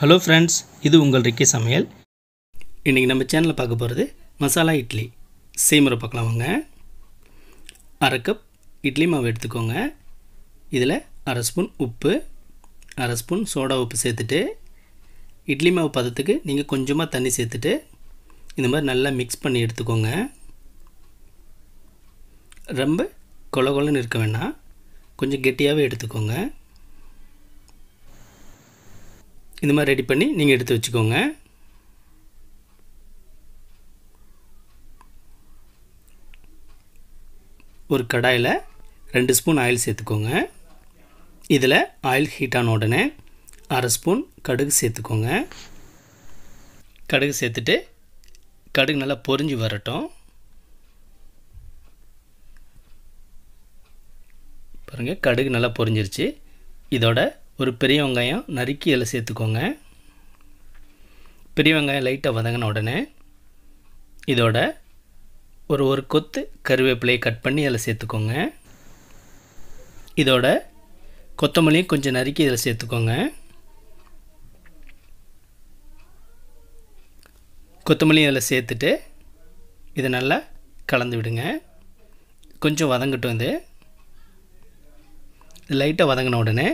hello friends இது உங்கள் Ricky சமையல் இன்றைக்கி நம்ம சேனலில் பார்க்க போகிறது மசாலா இட்லி செய்முறை பார்க்கலாம் வாங்க அரை கப் இட்லி மாவு எடுத்துக்கோங்க இதில் அரை ஸ்பூன் உப்பு அரை ஸ்பூன் சோடா உப்பு சேர்த்துட்டு இட்லி மாவு பதத்துக்கு நீங்கள் கொஞ்சமாக தண்ணி சேர்த்துட்டு இந்த மாதிரி நல்லா மிக்ஸ் பண்ணி எடுத்துக்கோங்க ரொம்ப கொல கொலன்னு இருக்க வேணாம் கொஞ்சம் கெட்டியாகவே எடுத்துக்கோங்க இந்த மாதிரி ரெடி பண்ணி நீங்கள் எடுத்து வச்சுக்கோங்க ஒரு கடாயில் ரெண்டு ஸ்பூன் ஆயில் சேர்த்துக்கோங்க இதில் ஆயில் ஹீட் ஆன உடனே அரை ஸ்பூன் கடுகு சேர்த்துக்கோங்க கடுகு சேர்த்துட்டு கடுகு நல்லா பொறிஞ்சு வரட்டும் பாருங்கள் கடுகு நல்லா பொறிஞ்சிருச்சு இதோட ஒரு பெரிய வெங்காயம் நறுக்கி அதில் சேர்த்துக்கோங்க பெரிய வெங்காயம் லைட்டாக வதங்கின உடனே இதோட ஒரு ஒரு கொத்து கருவேப்பிலையை கட் பண்ணி அதில் சேர்த்துக்கோங்க இதோட கொத்தமல்லியும் கொஞ்சம் நறுக்கி இதில் சேர்த்துக்கோங்க கொத்தமல்லியும் அதில் சேர்த்துட்டு இதை நல்லா கலந்து விடுங்க கொஞ்சம் வதங்கட்டும் இது லைட்டாக வதங்கின உடனே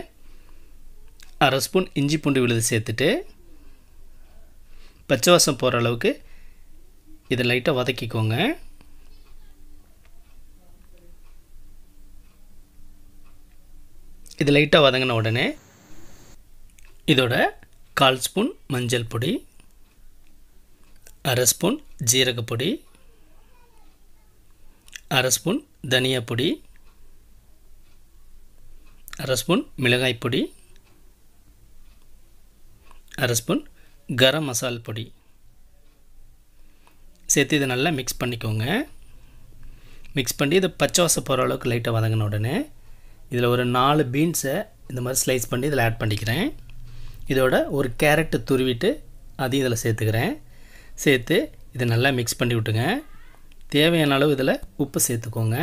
அரை ஸ்பூன் இஞ்சி பூண்டு விழுது சேர்த்துட்டு பச்சை வாசம் போகிற அளவுக்கு இதை லைட்டாக வதக்கிக்கோங்க இது லைட்டாக வதங்கின உடனே இதோட கால் ஸ்பூன் மஞ்சள் பொடி அரை ஸ்பூன் ஜீரகப்பொடி அரை ஸ்பூன் தனியா பொடி அரை ஸ்பூன் மிளகாய் பொடி அரை ஸ்பூன் கரம் மசால் பொடி சேர்த்து இதை நல்லா மிக்ஸ் பண்ணிக்கோங்க மிக்ஸ் பண்ணி இதை பச்சை வாசம் போகிற அளவுக்கு லைட்டாக வதங்கின உடனே இதில் ஒரு நாலு பீன்ஸை இந்த மாதிரி ஸ்லைஸ் பண்ணி இதில் ஆட் பண்ணிக்கிறேன் இதோட ஒரு கேரட்டை துருவிட்டு அதையும் இதில் சேர்த்துக்கிறேன் சேர்த்து இதை நல்லா மிக்ஸ் பண்ணி விட்டுங்க தேவையான அளவு இதில் உப்பு சேர்த்துக்கோங்க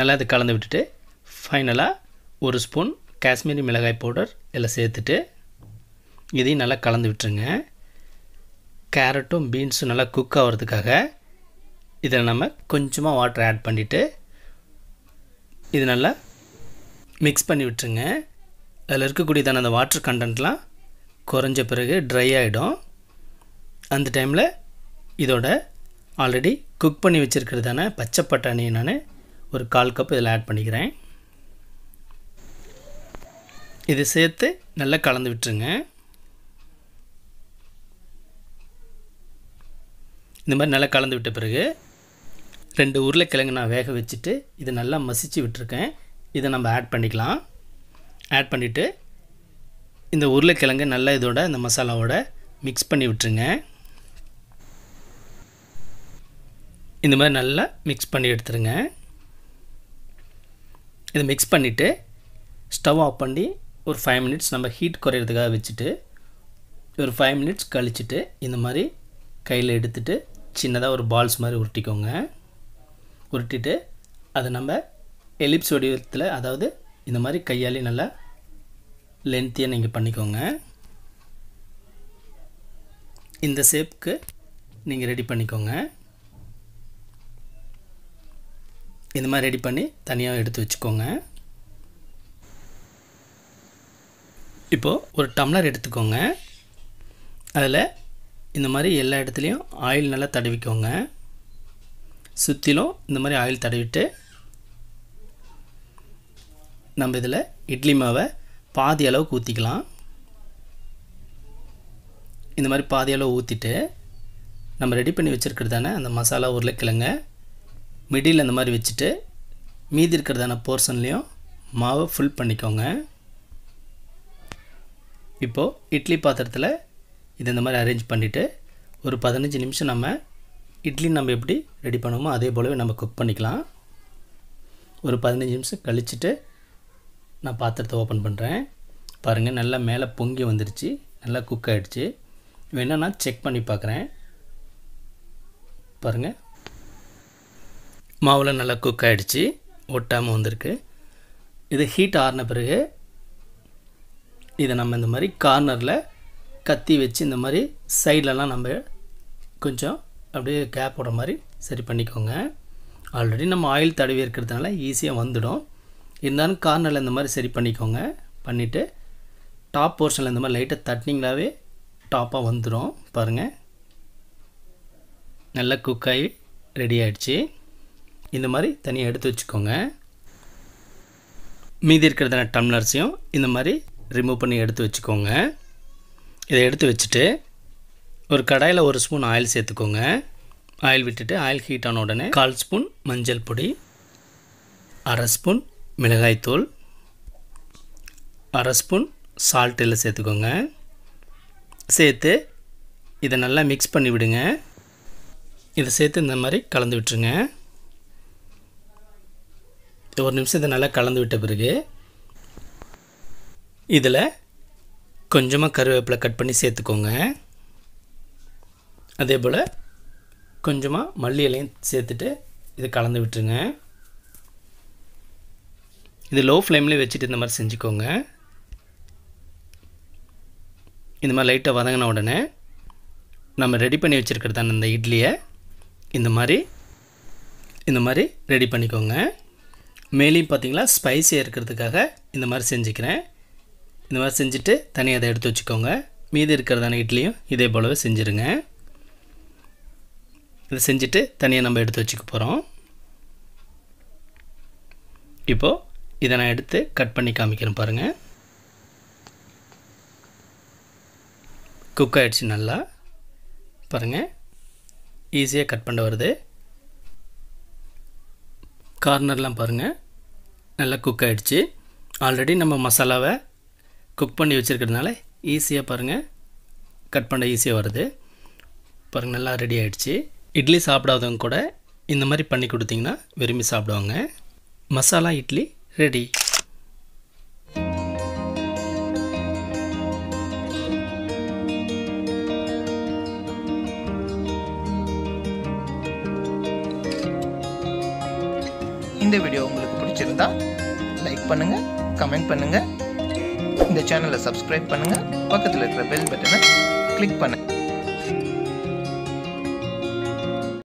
நல்லா இது கலந்து விட்டுட்டு ஃபைனலாக ஒரு ஸ்பூன் காஷ்மீரி மிளகாய் பவுடர் இதில் சேர்த்துட்டு இதையும் நல்லா கலந்து விட்டுருங்க கேரட்டும் பீன்ஸும் நல்லா குக் ஆகிறதுக்காக இதில் நம்ம கொஞ்சமாக வாட்டர் ஆட் பண்ணிவிட்டு இது நல்லா மிக்ஸ் பண்ணி விட்டுருங்க அதில் இருக்கக்கூடியதான அந்த வாட்டர் கண்டென்ட்லாம் குறைஞ்ச பிறகு ட்ரை ஆகிடும் அந்த டைமில் இதோட ஆல்ரெடி குக் பண்ணி வச்சுருக்கிறதான பச்சை பட்டாணியை நான் ஒரு கால் கப் இதில் ஆட் பண்ணிக்கிறேன் இது சேர்த்து நல்லா கலந்து விட்டுருங்க இந்த மாதிரி நல்லா கலந்து விட்ட பிறகு ரெண்டு உருளைக்கிழங்கு நான் வேக வச்சுட்டு இதை நல்லா மசிச்சு விட்டுருக்கேன் இதை நம்ம ஆட் பண்ணிக்கலாம் ஆட் பண்ணிவிட்டு இந்த உருளைக்கிழங்கு நல்லா இதோட இந்த மசாலாவோட மிக்ஸ் பண்ணி விட்டுருங்க இந்த மாதிரி நல்லா மிக்ஸ் பண்ணி எடுத்துருங்க இதை மிக்ஸ் பண்ணிவிட்டு ஸ்டவ் ஆஃப் பண்ணி ஒரு ஃபைவ் மினிட்ஸ் நம்ம ஹீட் குறையிறதுக்காக வச்சுட்டு ஒரு ஃபைவ் மினிட்ஸ் கழிச்சுட்டு இந்த மாதிரி கையில் எடுத்துகிட்டு சின்னதாக ஒரு பால்ஸ் மாதிரி உருட்டிக்கோங்க உருட்டிட்டு அதை நம்ம எலிப்ஸ் வடிவத்தில் அதாவது இந்த மாதிரி கையாலே நல்லா லென்த்தியாக நீங்கள் பண்ணிக்கோங்க இந்த ஷேப்புக்கு நீங்கள் ரெடி பண்ணிக்கோங்க இந்த மாதிரி ரெடி பண்ணி தனியாக எடுத்து வச்சுக்கோங்க இப்போது ஒரு டம்ளர் எடுத்துக்கோங்க அதில் இந்த மாதிரி எல்லா இடத்துலையும் ஆயில் நல்லா தடவிக்கோங்க சுற்றிலும் இந்த மாதிரி ஆயில் தடவிட்டு நம்ம இதில் இட்லி மாவை பாதி அளவுக்கு ஊற்றிக்கலாம் இந்த மாதிரி பாதி அளவு ஊற்றிட்டு நம்ம ரெடி பண்ணி வச்சுருக்கிறதான அந்த மசாலா உருளைக்கிழங்க மிடில் அந்த மாதிரி வச்சுட்டு மீதி இருக்கிறதான போர்ஷன்லேயும் மாவை ஃபுல் பண்ணிக்கோங்க இப்போது இட்லி பாத்திரத்தில் இது இந்த மாதிரி அரேஞ்ச் பண்ணிவிட்டு ஒரு பதினஞ்சு நிமிஷம் நம்ம இட்லி நம்ம எப்படி ரெடி பண்ணுவோமோ அதே போலவே நம்ம குக் பண்ணிக்கலாம் ஒரு பதினஞ்சு நிமிஷம் கழிச்சுட்டு நான் பாத்திரத்தை ஓப்பன் பண்ணுறேன் பாருங்கள் நல்லா மேலே பொங்கி வந்துடுச்சு நல்லா குக் ஆகிடுச்சு வேணால் நான் செக் பண்ணி பார்க்குறேன் பாருங்கள் மாவில் நல்லா குக் ஆகிடுச்சு ஒட்டாமல் வந்திருக்கு இது ஹீட் ஆறின பிறகு இதை நம்ம இந்த மாதிரி கார்னரில் கத்தி வச்சு இந்த மாதிரி சைட்லலாம் நம்ம கொஞ்சம் அப்படியே கேப் போடுற மாதிரி சரி பண்ணிக்கோங்க ஆல்ரெடி நம்ம ஆயில் தடவி இருக்கிறதுனால ஈஸியாக வந்துடும் இருந்தாலும் கார்னரில் இந்த மாதிரி சரி பண்ணிக்கோங்க பண்ணிவிட்டு டாப் போர்ஷனில் இந்த மாதிரி லைட்டாக தட்டினிங்களாவே டாப்பாக வந்துடும் பாருங்கள் நல்லா குக்காகி ரெடி ஆகிடுச்சு இந்த மாதிரி தனியாக எடுத்து வச்சுக்கோங்க மீதி இருக்கிறதான டம்ளர்ஸையும் இந்த மாதிரி ரிமூவ் பண்ணி எடுத்து வச்சுக்கோங்க இதை எடுத்து வச்சுட்டு ஒரு கடாயில் ஒரு ஸ்பூன் ஆயில் சேர்த்துக்கோங்க ஆயில் விட்டுட்டு ஆயில் ஹீட் ஆன உடனே கால் ஸ்பூன் மஞ்சள் பொடி அரை ஸ்பூன் மிளகாய்த்தூள் அரை ஸ்பூன் சால்ட்டில் சேர்த்துக்கோங்க சேர்த்து இதை நல்லா மிக்ஸ் பண்ணி விடுங்க இதை சேர்த்து இந்த மாதிரி கலந்து விட்டுருங்க ஒரு நிமிஷம் இதை நல்லா கலந்து விட்ட பிறகு இதில் கொஞ்சமாக கருவேப்பிலை கட் பண்ணி சேர்த்துக்கோங்க அதே போல் கொஞ்சமாக மல்லி இலையும் சேர்த்துட்டு இதை கலந்து விட்டுருங்க இது லோ ஃப்ளேம்லேயே வச்சுட்டு இந்த மாதிரி செஞ்சுக்கோங்க இந்த மாதிரி லைட்டாக வதங்கின உடனே நம்ம ரெடி பண்ணி வச்சுருக்கிறதான இந்த இட்லியை இந்த மாதிரி இந்த மாதிரி ரெடி பண்ணிக்கோங்க மேலேயும் பார்த்திங்களா ஸ்பைஸியாக இருக்கிறதுக்காக இந்த மாதிரி செஞ்சுக்கிறேன் இந்த மாதிரி செஞ்சுட்டு தனியாக அதை எடுத்து வச்சுக்கோங்க மீதி இருக்கிறதான இட்லியும் இதே போலவே செஞ்சுருங்க இதை செஞ்சுட்டு தனியாக நம்ம எடுத்து வச்சுக்க போகிறோம் இப்போது இதை நான் எடுத்து கட் பண்ணி காமிக்கிறேன் பாருங்கள் குக் ஆகிடுச்சு நல்லா பாருங்கள் ஈஸியாக கட் பண்ண வருது கார்னர்லாம் பாருங்கள் நல்லா குக் ஆகிடுச்சு ஆல்ரெடி நம்ம மசாலாவை குக் பண்ணி வச்சுருக்கிறதுனால ஈஸியாக பாருங்கள் கட் பண்ண ஈஸியாக வருது பாருங்கள் நல்லா ரெடி ஆகிடுச்சு இட்லி சாப்பிடாதவங்க கூட இந்த மாதிரி பண்ணி கொடுத்தீங்கன்னா விரும்பி சாப்பிடுவாங்க மசாலா இட்லி ரெடி இந்த வீடியோ உங்களுக்கு பிடிச்சிருந்தா லைக் பண்ணுங்கள் கமெண்ட் பண்ணுங்கள் இந்த சேனலை சப்ஸ்கிரைப் பண்ணுங்கள் பக்கத்தில் இருக்கிற பெல் பட்டனை கிளிக் பண்ணுங்கள்